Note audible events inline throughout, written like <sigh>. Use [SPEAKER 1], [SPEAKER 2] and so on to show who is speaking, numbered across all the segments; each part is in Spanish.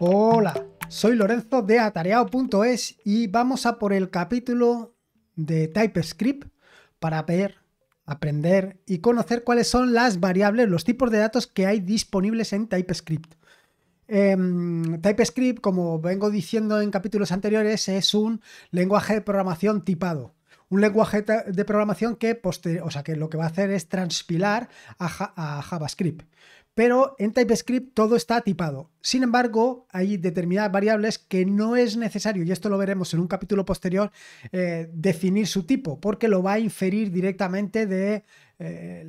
[SPEAKER 1] Hola, soy Lorenzo de atareado.es y vamos a por el capítulo de TypeScript para ver, aprender y conocer cuáles son las variables, los tipos de datos que hay disponibles en TypeScript. Em, TypeScript, como vengo diciendo en capítulos anteriores, es un lenguaje de programación tipado un lenguaje de programación que, o sea, que lo que va a hacer es transpilar a, JavaScript pero en TypeScript todo está tipado. Sin embargo, hay determinadas variables que no es necesario, y esto lo veremos en un capítulo posterior, eh, definir su tipo, porque lo va a inferir directamente de, eh,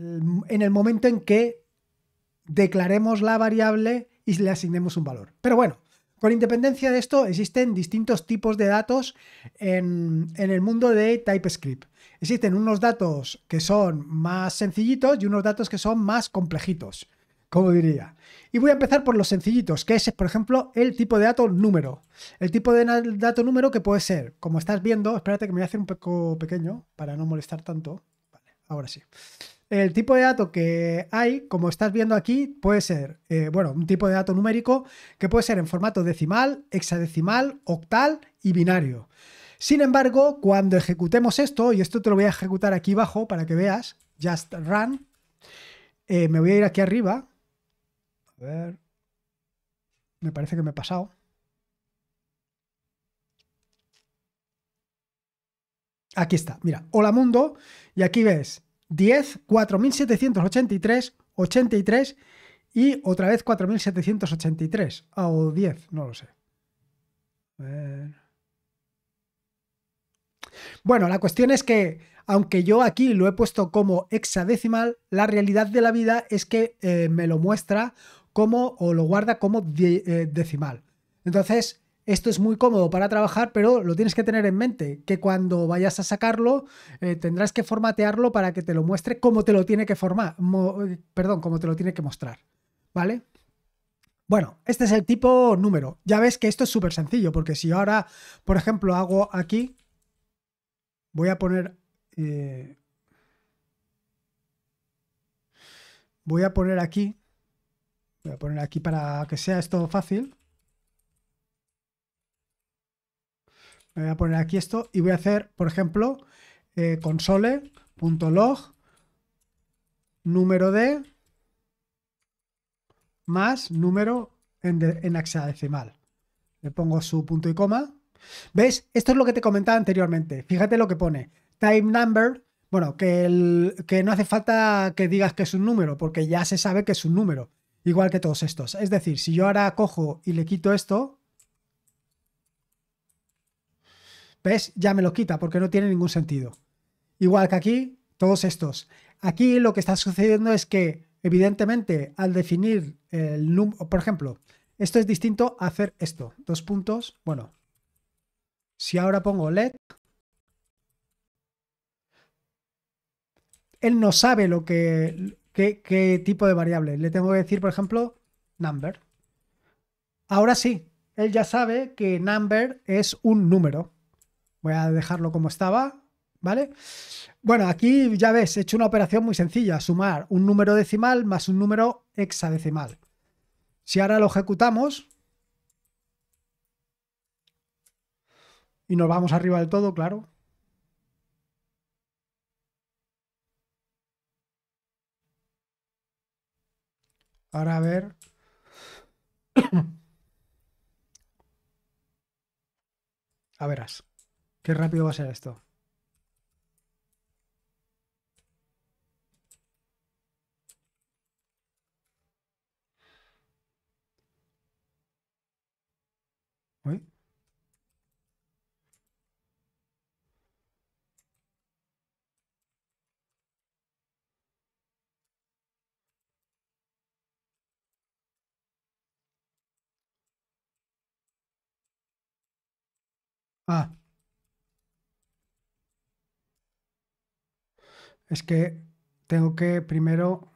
[SPEAKER 1] en el momento en que declaremos la variable y le asignemos un valor. Pero bueno, con independencia de esto, existen distintos tipos de datos en, el mundo de TypeScript. Existen unos datos que son más sencillitos y unos datos que son más complejitos como diría. Y voy a empezar por los sencillitos, que es, por ejemplo, el tipo de dato número. El tipo de dato número que puede ser, como estás viendo, espérate que me voy a hacer un poco pequeño para no molestar tanto. Vale, ahora sí. El tipo de dato que hay, como estás viendo aquí, puede ser, eh, bueno, un tipo de dato numérico que puede ser en formato decimal, hexadecimal, octal y binario. Sin embargo, cuando ejecutemos esto, y esto te lo voy a ejecutar aquí abajo para que veas, just run, eh, me voy a ir aquí arriba, a ver. Me parece que me he pasado. Aquí está, mira, hola mundo, y aquí ves 10, 4783, 83 y otra vez 4783, ah, o 10, no lo sé. Bueno, la cuestión es que, aunque yo aquí lo he puesto como hexadecimal, la realidad de la vida es que eh, me lo muestra o lo guarda como eh, decimal. Entonces, esto es muy cómodo para trabajar, pero lo tienes que tener en mente, que cuando vayas a sacarlo eh, tendrás que formatearlo para que te lo muestre como te lo tiene que formar, eh, perdón, como te lo tiene que mostrar, ¿vale? Bueno, este es el tipo número. Ya ves que esto es súper sencillo, porque si ahora, por ejemplo, hago aquí, voy a poner... voy a poner aquí Voy a poner aquí para que sea esto fácil. voy a poner aquí esto y voy a hacer, por ejemplo, eh, console.log número de más número en, en hexadecimal. Le pongo su punto y coma. ¿Ves? Esto es lo que te comentaba anteriormente. Fíjate lo que pone. Time number. Bueno, que, que no hace falta que digas que es un número, porque ya se sabe que es un número. Igual que todos estos. Es decir, si yo ahora cojo y le quito esto, ¿ves? Ya me lo quita porque no tiene ningún sentido. Igual que aquí, todos estos. Aquí lo que está sucediendo es que, evidentemente, al definir el número, por ejemplo, esto es distinto a hacer esto. Dos puntos, bueno. Si ahora pongo LED, él no sabe lo que ¿Qué, tipo de variable? Le tengo que decir, por ejemplo, number. Ahora sí, él ya sabe que number es un número. Voy a dejarlo como estaba, ¿vale? Bueno, aquí ya ves, he hecho una operación muy sencilla, sumar un número decimal más un número hexadecimal. Si ahora lo ejecutamos y nos vamos arriba del todo, claro, Ahora a ver. a verás. Qué rápido va a ser esto. Ah. Es que tengo que primero...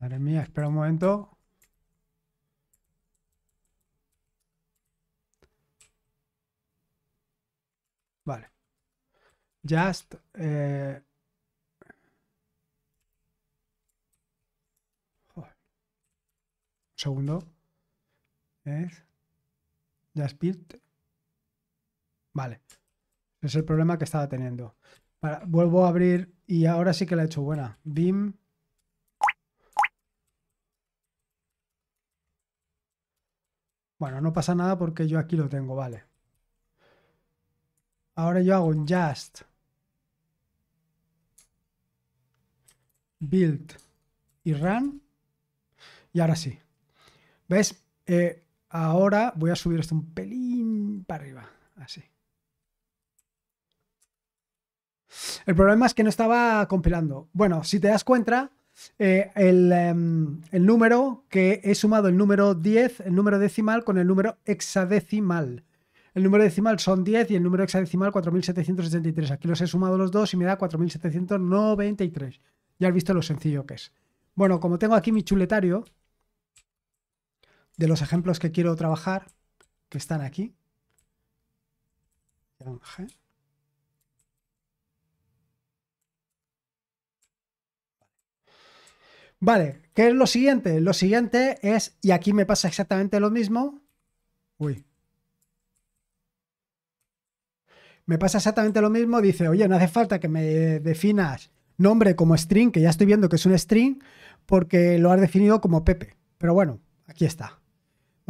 [SPEAKER 1] Madre mía, espera un momento. Vale. Just... Eh... segundo. Es. build Vale. Es el problema que estaba teniendo. vuelvo a abrir y ahora sí que la he hecho buena. Beam. Bueno, no pasa nada porque yo aquí lo tengo, vale. Ahora yo hago un just. Build y run. Y ahora sí. ¿Ves? Eh, ahora voy a subir esto un pelín para arriba, así. El problema es que no estaba compilando. Bueno, si te das cuenta, eh, el, em, el, número que he sumado, el número 10, el número decimal con el número hexadecimal. El número decimal son 10 y el número hexadecimal 4783. Aquí los he sumado los dos y me da 4793. Ya has visto lo sencillo que es. Bueno, como tengo aquí mi chuletario, de los ejemplos que quiero trabajar, que están aquí. Vale, ¿qué es lo siguiente? Lo siguiente es, y aquí me pasa exactamente lo mismo. Uy. Me pasa exactamente lo mismo. Dice, oye, no hace falta que me definas nombre como string, que ya estoy viendo que es un string, porque lo has definido como Pepe. Pero bueno, aquí está.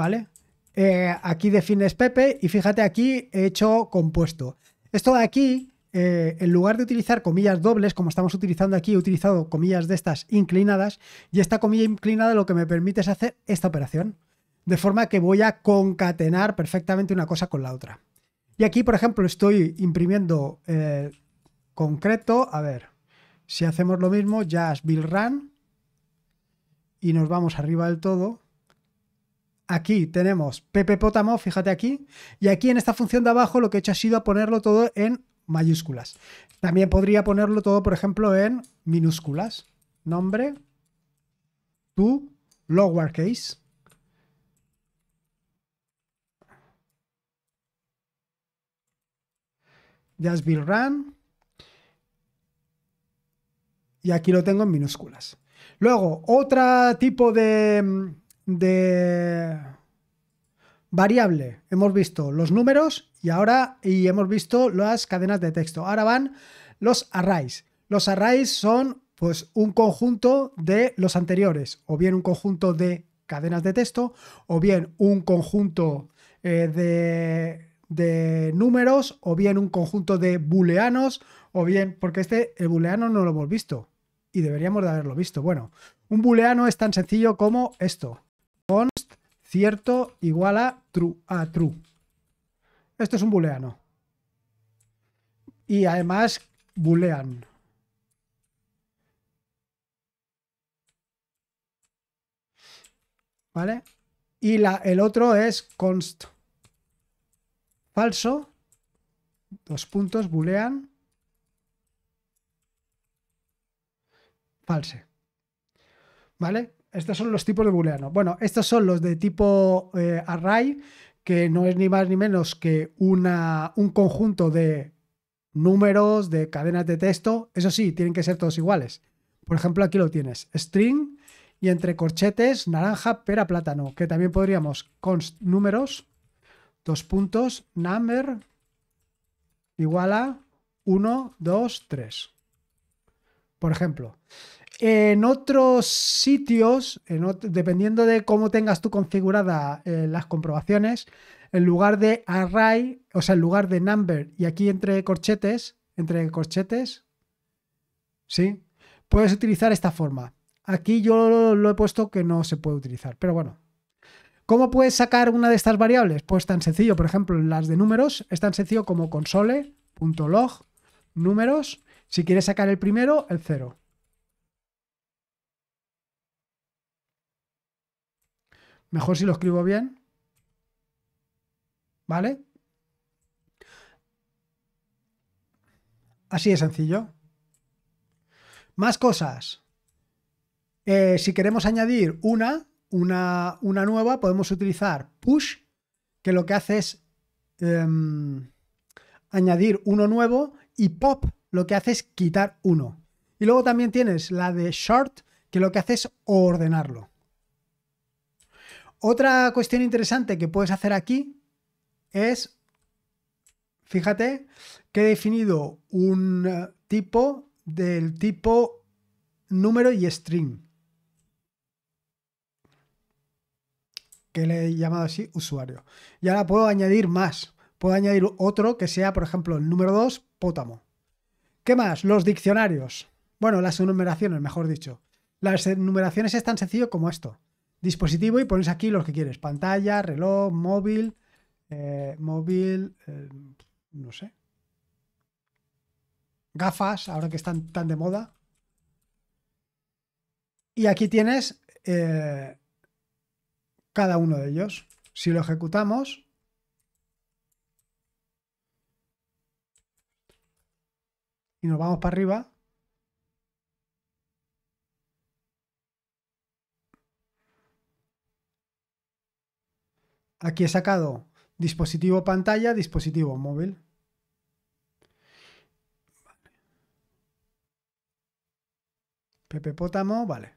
[SPEAKER 1] ¿vale? Eh, aquí defines Pepe y fíjate aquí he hecho compuesto. Esto de aquí, eh, en lugar de utilizar comillas dobles, como estamos utilizando aquí, he utilizado comillas de estas inclinadas y esta comilla inclinada lo que me permite es hacer esta operación. De forma que voy a concatenar perfectamente una cosa con la otra. Y aquí, por ejemplo, estoy imprimiendo eh, concreto. A ver, si hacemos lo mismo, jazz build run y nos vamos arriba del todo aquí tenemos Pepe Potamo, fíjate aquí, y aquí en esta función de abajo lo que he hecho ha sido ponerlo todo en mayúsculas. También podría ponerlo todo, por ejemplo, en minúsculas. Nombre, tu, lowercase. Just build Run. Y aquí lo tengo en minúsculas. Luego, otro tipo de, de variable. Hemos visto los números y ahora y hemos visto las cadenas de texto. Ahora van los arrays. Los arrays son pues un conjunto de los anteriores, o bien un conjunto de cadenas de texto, o bien un conjunto eh, de, de, números, o bien un conjunto de booleanos, o bien, porque este, el booleano no lo hemos visto, y deberíamos de haberlo visto. Bueno, un booleano es tan sencillo como esto const cierto igual a true, a true. Esto es un booleano. Y además boolean. ¿Vale? Y la, el otro es const falso. Dos puntos, boolean. False. ¿Vale? Estos son los tipos de booleano. Bueno, estos son los de tipo eh, array, que no es ni más ni menos que una, un conjunto de números, de cadenas de texto. Eso sí, tienen que ser todos iguales. Por ejemplo, aquí lo tienes, string y entre corchetes, naranja, pera, plátano, que también podríamos con números, dos puntos, number igual a 1, 2, 3. Por ejemplo. En otros sitios, dependiendo de cómo tengas tú configurada eh, las comprobaciones, en lugar de array, o sea, en lugar de number, y aquí entre corchetes, entre corchetes, ¿sí? Puedes utilizar esta forma. Aquí yo lo, he puesto que no se puede utilizar, pero bueno. ¿Cómo puedes sacar una de estas variables? Pues tan sencillo, por ejemplo, en las de números, es tan sencillo como console.log números, si quieres sacar el primero, el cero. Mejor si lo escribo bien. ¿Vale? Así de sencillo. Más cosas. Eh, si queremos añadir una, una, nueva, podemos utilizar push, que lo que hace es em, añadir uno nuevo, y pop, lo que hace es quitar uno. Y luego también tienes la de short, que lo que hace es ordenarlo. Otra cuestión interesante que puedes hacer aquí es, fíjate, que he definido un eh, tipo del tipo número y string. Que le he llamado así usuario. Y ahora puedo añadir más. Puedo añadir otro que sea, por ejemplo, el número 2, pótamo. ¿Qué más? Los diccionarios. Bueno, las enumeraciones, mejor dicho. Las enumeraciones es tan sencillo como esto dispositivo y pones aquí los que quieres, pantalla, reloj, móvil, eh, móvil, eh, no sé, gafas, ahora que están tan de moda. Y aquí tienes eh, cada uno de ellos. Si lo ejecutamos, y nos vamos para arriba, Aquí he sacado dispositivo pantalla, dispositivo móvil. Pepe Pótamo, vale.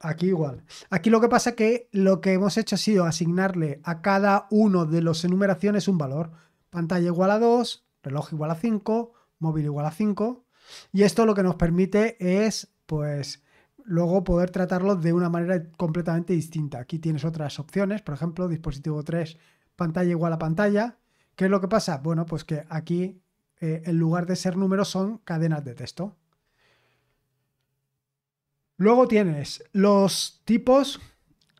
[SPEAKER 1] Aquí igual. Aquí lo que pasa es que lo que hemos hecho ha sido asignarle a cada uno de los enumeraciones un valor. Pantalla igual a 2, reloj igual a 5, móvil igual a 5. Y esto lo que nos permite es, pues, luego poder tratarlo de una manera completamente distinta. Aquí tienes otras opciones, por ejemplo, dispositivo 3, pantalla igual a pantalla. ¿Qué es lo que pasa? Bueno, pues que aquí eh, en lugar de ser números son cadenas de texto. Luego tienes los tipos.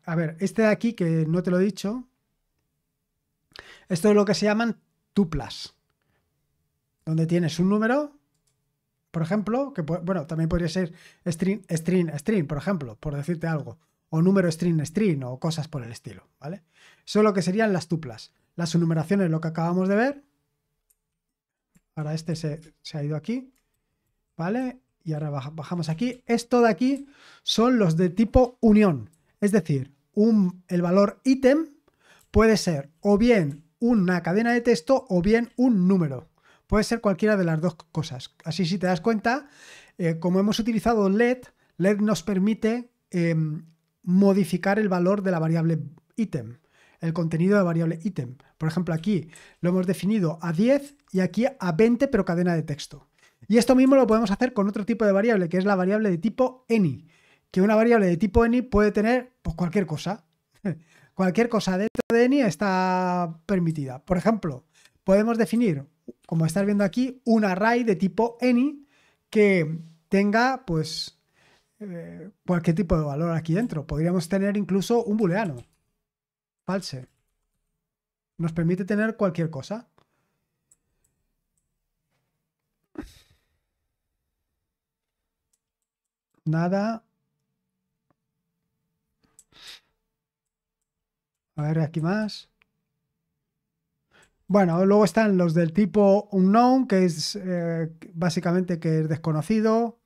[SPEAKER 1] A ver, este de aquí que no te lo he dicho. Esto es lo que se llaman tuplas. Donde tienes un número por ejemplo, que bueno, también podría ser string, string, string, por ejemplo, por decirte algo, o número string, string, o cosas por el estilo, ¿vale? Solo que serían las tuplas. Las enumeraciones, lo que acabamos de ver. Ahora este se, ha ido aquí, ¿vale? Y ahora bajamos aquí. Esto de aquí son los de tipo unión. Es decir, un, el valor ítem puede ser o bien una cadena de texto o bien un número. Puede ser cualquiera de las dos cosas. Así si te das cuenta, eh, como hemos utilizado LED, LED nos permite em, modificar el valor de la variable item el contenido de variable item Por ejemplo, aquí lo hemos definido a 10 y aquí a 20, pero cadena de texto. Y esto mismo lo podemos hacer con otro tipo de variable, que es la variable de tipo any, que una variable de tipo any puede tener pues, cualquier cosa. <laughs> cualquier cosa dentro de any está permitida. Por ejemplo, podemos definir como estás viendo aquí, un array de tipo any que tenga pues eh, cualquier tipo de valor aquí dentro. Podríamos tener incluso un booleano. False. Nos permite tener cualquier cosa. Nada. A ver, aquí más. Bueno, luego están los del tipo unknown, que es eh, básicamente que es desconocido.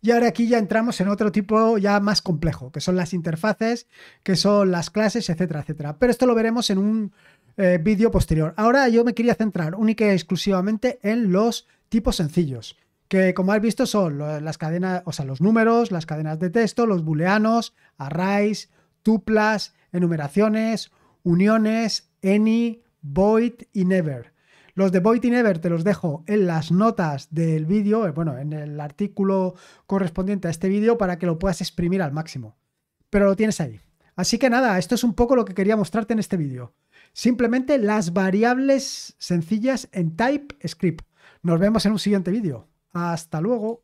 [SPEAKER 1] Y ahora aquí ya entramos en otro tipo ya más complejo, que son las interfaces, que son las clases, etcétera, etcétera. Pero esto lo veremos en un eh, vídeo posterior. Ahora yo me quería centrar única y exclusivamente en los tipos sencillos que como has visto son las cadenas, o sea, los números, las cadenas de texto, los booleanos, arrays, tuplas, enumeraciones, uniones, any, void y never. Los de void y never te los dejo en las notas del vídeo, eh, bueno, en el artículo correspondiente a este vídeo para que lo puedas exprimir al máximo. Pero lo tienes ahí. Así que nada, esto es un poco lo que quería mostrarte en este vídeo. Simplemente las variables sencillas en TypeScript. Nos vemos en un siguiente vídeo. Hasta luego.